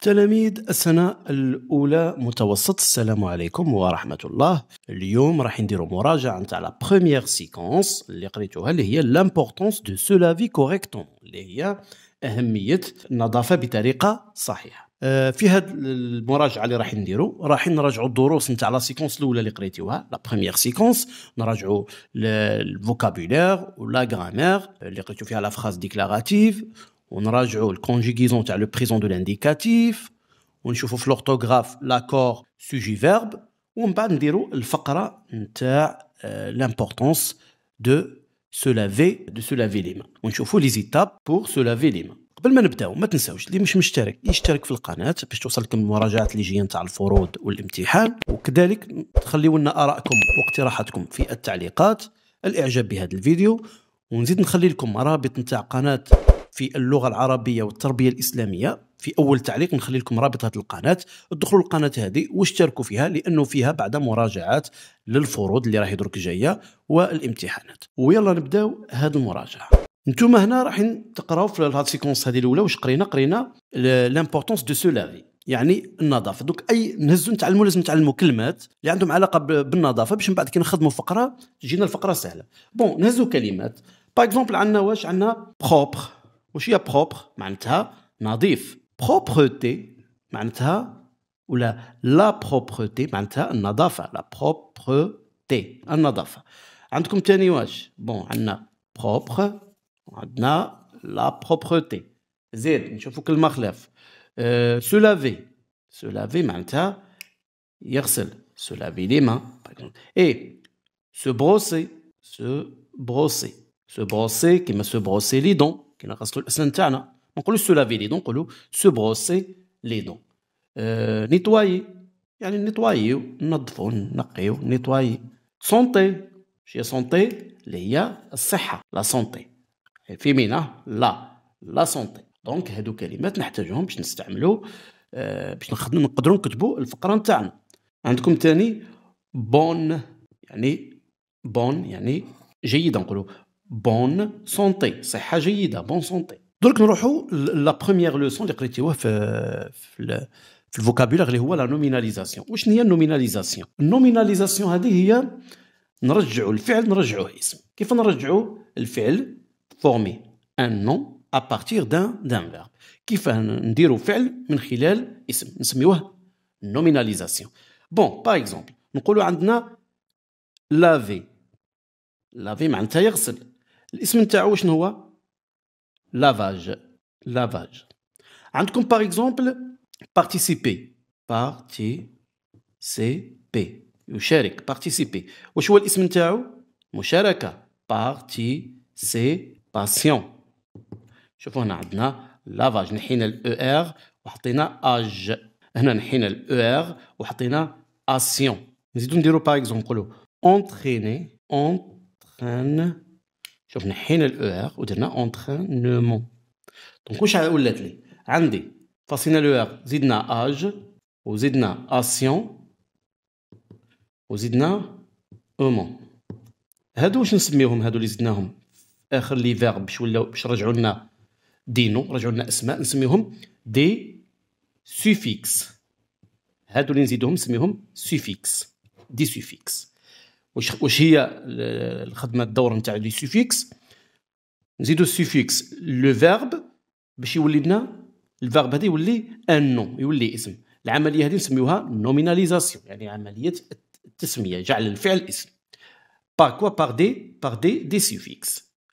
تلاميذ السنة الأولى متوسط السلام عليكم ورحمة الله اليوم راح نديرو مراجعة نتاع لا بخوميييغ سيكونس اللي قريتوها اللي هي لامبوغتونس دو سو لافي كوريكتوم اللي هي أهمية النظافة بطريقة صحيحة آه، في هاد المراجعه اللي راح نديرو راح نراجعوا الدروس نتاع لا سيكونس الاولى اللي قريتوها لا بخوميييغ سيكونس نراجعوا الفوكابولير ولا غرامير اللي قريتو فيها لا فراز ديكلاراتيف ونراجعوا الكونجيغيزون تاع لو بريزون دو لانديكاتيف ونشوفوا في لورتوغراف لاكور سوجي فيرب ومن بعد نديروا الفقره نتاع لامبورطونس دو سو لافي دو سو لافي لي مان ونشوفوا لي زيتاب بور سو لافي لي مان قبل ما نبداو ما تنساوش اللي مش مشترك يشترك في القناه باش توصلكم المراجعات اللي جايه نتاع الفروض والامتحان وكذلك تخليوا لنا ارائكم واقتراحاتكم في التعليقات الاعجاب بهذا الفيديو ونزيد نخلي لكم رابط نتاع قناه في اللغه العربيه والتربيه الاسلاميه في اول تعليق نخلي لكم رابط هذه القناه ادخلوا القناه هذه واشتركوا فيها لانه فيها بعد مراجعات للفروض اللي راهي درك جايه والامتحانات ويلا نبداو هذه المراجعه نتوما هنا راح تقراو في هاد السيكونس هذه الاولى واش قرينا قرينا لامبورطونس دو سو لافي يعني النظافه دوك اي نهزو نتعلموا لازم نتعلموا كلمات اللي عندهم علاقه بالنظافه باش من بعد كي نخدموا فقره تجينا الفقره سهله بون نهزو كلمات باغ اكزومبل عندنا واش عندنا بروبر Je suis à propre, manta, nadif. Propreté, manta, ou la la propreté, manta, nadafa. La propreté, nadafa. On continue à bon, on a propre, on a la propreté. Zéde, je ne fais que le machlef. Euh, se laver, se laver, manta, hier se laver les mains, par exemple. Et se brosser, se brosser, se brosser, qui me se brosser les dents. كنا نغسلوا الاسنان تاعنا ما نقولوش سو لافي لي دون نقولوا سو بروسي لي دون آه، نيتواي نيتوايي يعني نيتواييو ننظفو نقيو نيتوايي سونتي شي سونتي اللي هي الصحه لا سونتي فيمينا لا لا سونتي دونك هادو كلمات نحتاجهم باش نستعملو آه، باش نخدمو نقدرو نكتبو الفقره نتاعنا عندكم تاني بون يعني بون يعني جيده نقولو Bonne santé. C'est une bonne chose, bonne santé. Donc, nous allons à la première leçon que j'ai apportée le vocabulaire, qui est la nominalisation. Qu'est-ce que c'est que la nominalisation La nominalisation, c'est... On retourne le fait, on retourne l'isme. Comment on retourne le fait Former un nom à partir d'un verbe. Comment on dit le fait On le appelle la nominalisation. Bon, par exemple, nous dit qu'il laver, a la V. الاسم نتاعو شنو هو لافاج لافاج عندكم باغ اكزومبل بارتيسيبي بارتي سي بي يشارك بارتيسيبي واش هو الاسم نتاعو مشاركه بارتي سي باسيون شوفوا هنا عندنا لافاج نحينا الاو ار e وحطينا اج هنا نحينا الاو ار e وحطينا اسيون نزيدو نديرو باغ اكزومبل نقولو اونتريني اونترين شوف نحينا الاو ار ودرنا اونترينمون دونك واش ولات لي عندي فصلنا لو ار زدنا اج وزدنا اسيون وزدنا اومون هادو واش نسميوهم هادو اللي زدناهم اخر لي فيرب باش ولاو باش رجعوا لنا دينو رجعوا لنا اسماء نسميوهم دي سوفيكس هادو اللي نزيدهم نسميوهم سوفيكس دي سوفيكس واش واش هي الخدمه الدور نتاع لي سوفيكس نزيدو السوفيكس لو فيرب باش يولي لنا الفيرب هذا يولي ان نو يولي اسم العمليه هذه نسميوها نوميناليزاسيون يعني عمليه التسميه جعل الفعل اسم بار كوا بار دي بار دي دي سوفيكس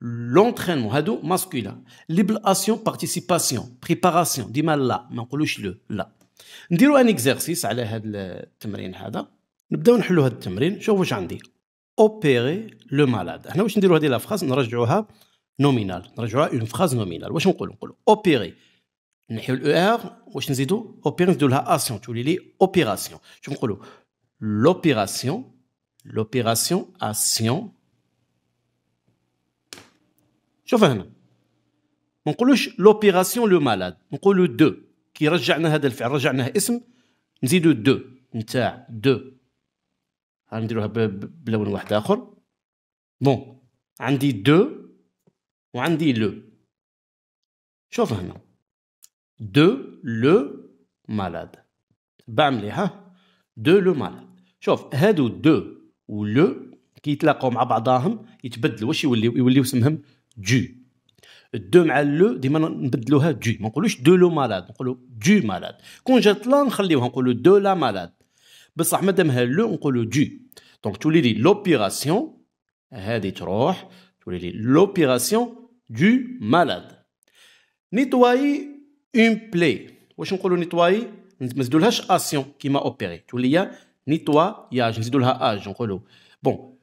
l'entraînement hado masculin l'ablation participation préparation mal لا ma نقولوش le لا نديروا ان اكزرسيس على هذا التمرين هذا نبداو نحلوا هذا التمرين شوفوا واش عندي اوبيري لو مالاد هنا واش نديروا هذه لا فراز نرجعوها نومينال نرجعوها اون فراز نومينال واش نقولوا نقولوا اوبيري نحيو الاو ار واش نزيدو اوبيري نديروا لها اسيون تولي لي اوبيراسيون شوف نقولوا لوبيراسيون لوبيراسيون اسيون شوف هنا ما نقولوش لوبيراسيون لو مالاد نقولو دو كي رجعنا هذا الفعل رجعناه اسم نزيدو دو نتاع دو غنديروها بلون واحد اخر بون عندي دو وعندي لو شوف هنا دو لو مالاد بعمليها دو لو مالاد شوف هادو دو ولو كيتلاقاو مع بعضاهم يتبدلوا واش يوليو يوليو اسمهم دو دو مع لو ديما نبدلوها دو ما نقولوش دو لو مالاد نقولو دو مالاد كون جات لا نخليوها نقولو دو لا مالاد بصح مادامها لو نقولو دو دونك تولي لي لوبيراسيون هادي تروح تولي لي لوبيراسيون دو مالاد نيتواي اون بلاي واش نقولو نيتواي ما نزيدولهاش اسيون كيما اوبيري تولي نيتواياج نزيدولها اج نقولو بون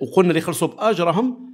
وقلنا اللي خلصوا باج راهم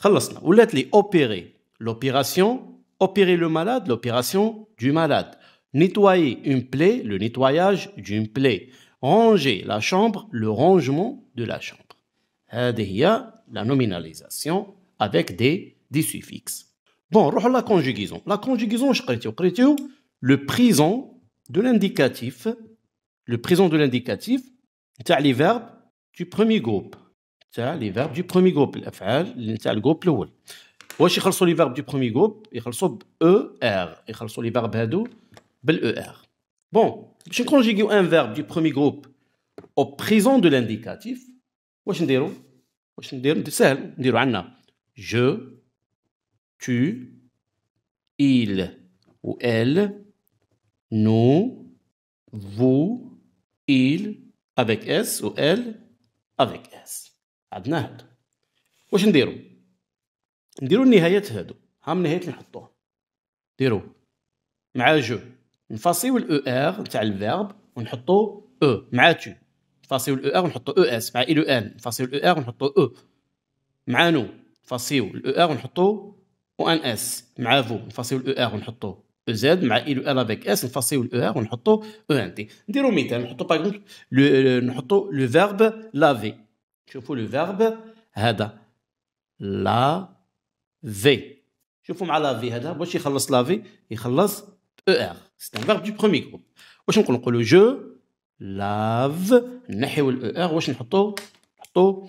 Vous voulez opérer l'opération opérer le malade l'opération du malade nettoyer une plaie le nettoyage d'une plaie ranger la chambre le rangement de la chambre y la nominalisation avec des suffixes bon la conjugaison la conjugaison je le présent de l'indicatif le présent de l'indicatif c'est les verbes du premier groupe c'est-à-dire, les verbes du premier groupe, le faire, l'initial groupe, le vol. Je vais sur les verbes du premier groupe, Ils vais ER. Ils vais les verbes EDO, bel ER. Bon, je conjugue un verbe du premier groupe au présent de l'indicatif. Je vais dire, je C'est dire, je vais dire, je, tu, il, ou elle, nous, vous, il, avec S, ou elle, avec S. عندنا هذا واش نديرو نديرو النهايات هادو ها من النهايات اللي نحطوها ديرو مع جو نفاصيو الاو ار e تاع الفيرب ونحطو او e. مع تو نفاصيو الاو ار e ونحطو او اس مع الو ان نفاصيو الاو ار ونحطو او مع نو نفاصيو الاو ار ونحطو او ان اس مع فو نفاصيو الاو ار ونحطو او زد مع الو ال افيك اس نفاصيو الاو ار ونحطو او ان تي نديرو مثال نحطو باغ نحطو لو فيرب لافي شوفوا لو فيرب هذا لا في شوفوا مع لا في هذا واش يخلص لا في يخلص او ار سي ان فيرب دو برومي جروب واش نقول نقولوا جو لاف نحيو الاو ار e واش نحطو نحطو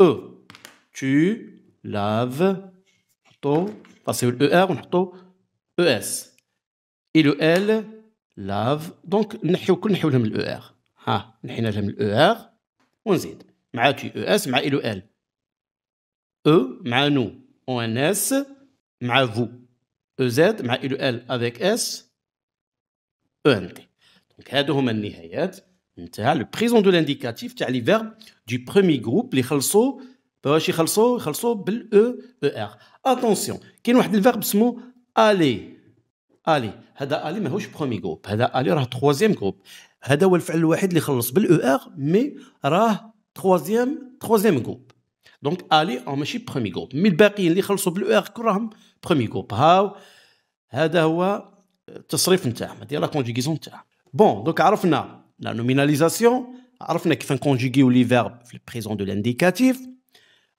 او تو لاف نحطو باسيو الاو ار e ونحطو او اس اي لو ال لاف دونك نحيو كل نحيو لهم الاو ار e ها نحينا لهم الاو ار ونزيد مع تي او اس مع الو ال او e مع نو او ان اس مع فو او زد مع الو ال افيك اس او ان تي دونك هادو هما النهايات نتاع لو بريزون دو لانديكاتيف تاع لي فيرب دو برومي جروب لي خلصو باش يخلصو يخلصو بالاو او ار اتونسيون كاين واحد الفيرب سمو الي الي هذا الي ماهوش برومي جروب هذا الي راه تخوازيام جروب هذا هو الفعل الوحيد اللي خلص بالاو ار مي راه troisième, troisième groupe. دونك الي او ماشي برومي جروب مي الباقيين اللي خلصوا بالو ار راهم برومي جروب هاو هذا هو التصريف نتاعهم هذه لا كونجيغيزون نتاعهم بون دونك عرفنا لا نوميناليزاسيون عرفنا كيف نكونجيكيو لي فيرب في البريزون دو لانديكاتيف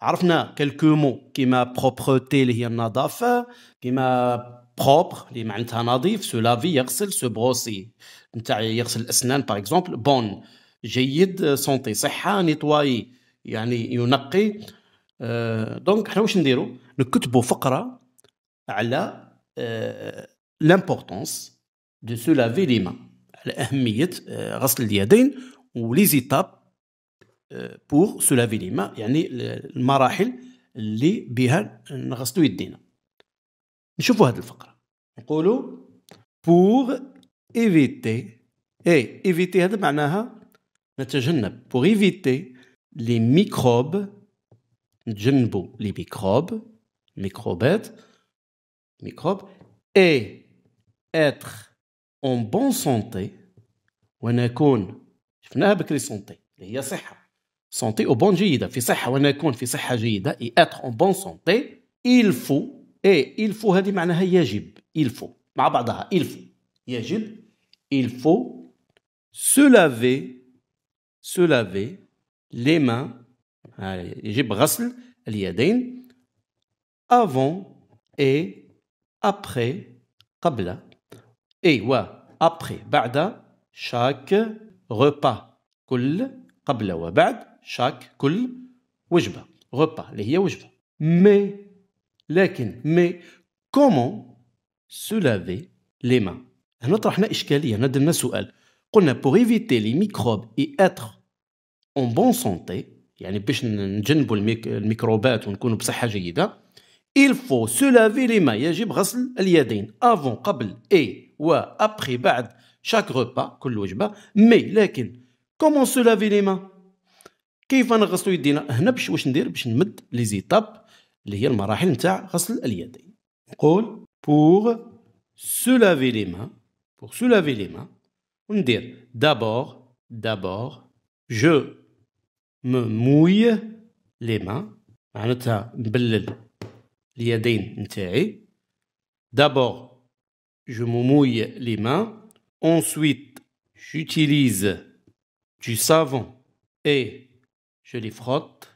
عرفنا كالكو مو كيما بروبرتي اللي هي النظافه كيما بروبر اللي معناتها نظيف سو لافي يغسل سو بروسي نتاع يغسل الاسنان باغ اكزومبل بون جيد سونتي آه، صحه نيتواي يعني ينقي آه، دونك حنا واش نديرو نكتبوا فقره على لامبورطونس دو سو لافي لي مان على اهميه آه، غسل اليدين ولي زيتاب بور سو لافي لي مان يعني المراحل اللي بها نغسلو يدينا نشوفوا هذه الفقره نقولوا بور ايفيتي اي ايفيتي هذا معناها pour éviter les microbes, les microbes, microbettes, microbes, et être en bonne santé, ونكون شفناها بكري santé اللي هي صحة santé au bon جيدة في صحة ونكون في صحة جيدة et être en bonne santé il faut et il faut هذه معناها يجب il faut مع بعضها il faut يجب il faut se laver se laver les mains, avant et après, qabla, et wa après, ba'da, chaque repas, kul, qabla wa ba'd, chaque kull, wajba, repas, les wajba. Mais, lakin, mais, comment se laver les mains? a طرحنا إشكالية هنا درنا سؤال قلنا بور ايفيتي لي ميكروب اي اتر اون بون سونتي يعني باش نجنبوا الميكروبات ونكونوا بصحه جيده il faut se laver les mains يجب غسل اليدين افون قبل اي و ابخي بعد شاك غوبا كل وجبه مي لكن كومون سو لافي لي mains كيف نغسلوا يدينا هنا باش واش ندير باش نمد لي زيتاب اللي هي المراحل نتاع غسل اليدين نقول بور سو لافي لي mains بور سو لافي لي mains dit d'abord, d'abord, je me mouille les mains d'abord je me mouille les mains ensuite j'utilise du savon et je les frotte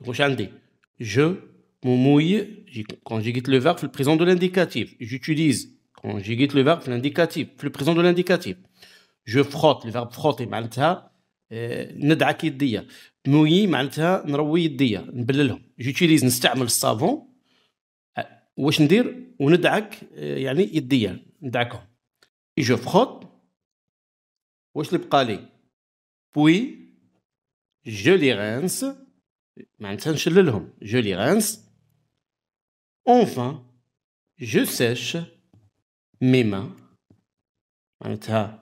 donc je me mouille quand conjugue le verbe le présent de l'indicatif j'utilise quand conjugue le verbe l'indicatif le présent de l'indicatif جو فخوت الفيرب فخوطي معناتها آه، ندعك يديا نوي معناتها نروي يديا نبللهم جوتيليز نستعمل الصابون آه، واش ندير وندعك آه، يعني يديا ندعكهم جو فخوت واش اللي بقى لي بوي جو لي غانس معناتها نشللهم جو لي رانس اونفان جو سيش مي مان معناتها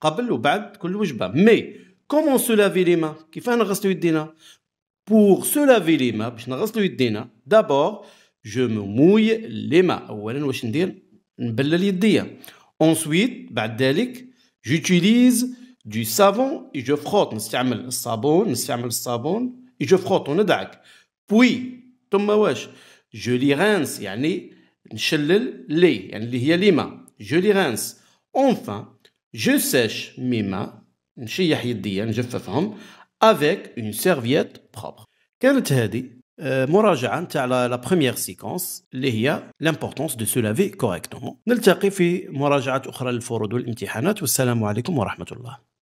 قبل وبعد كل وجبه مي كومون سو لافي لي مان كيفاه نغسلو يدينا بور سو لافي لي مان باش نغسلو يدينا دابور جو مو موي لي مان اولا واش ندير نبلل يديا اونسويت بعد ذلك جوتيليز دو صابون اي جو فخوط نستعمل الصابون نستعمل الصابون اي جو فخوط وندعك بوي ثم واش جو لي رانس يعني نشلل لي يعني اللي هي ليما جو لي رانس اونفان Je sèche mes mains نشيح يديا نجففهم افيك اون سيرفييت بروبر كانت هذه مراجعة نتاع لا بروميير سيكونس اللي هي لامبورطونس دو سو لافي كوريكتومون نلتقي في مراجعة أخرى للفروض والامتحانات والسلام عليكم ورحمة الله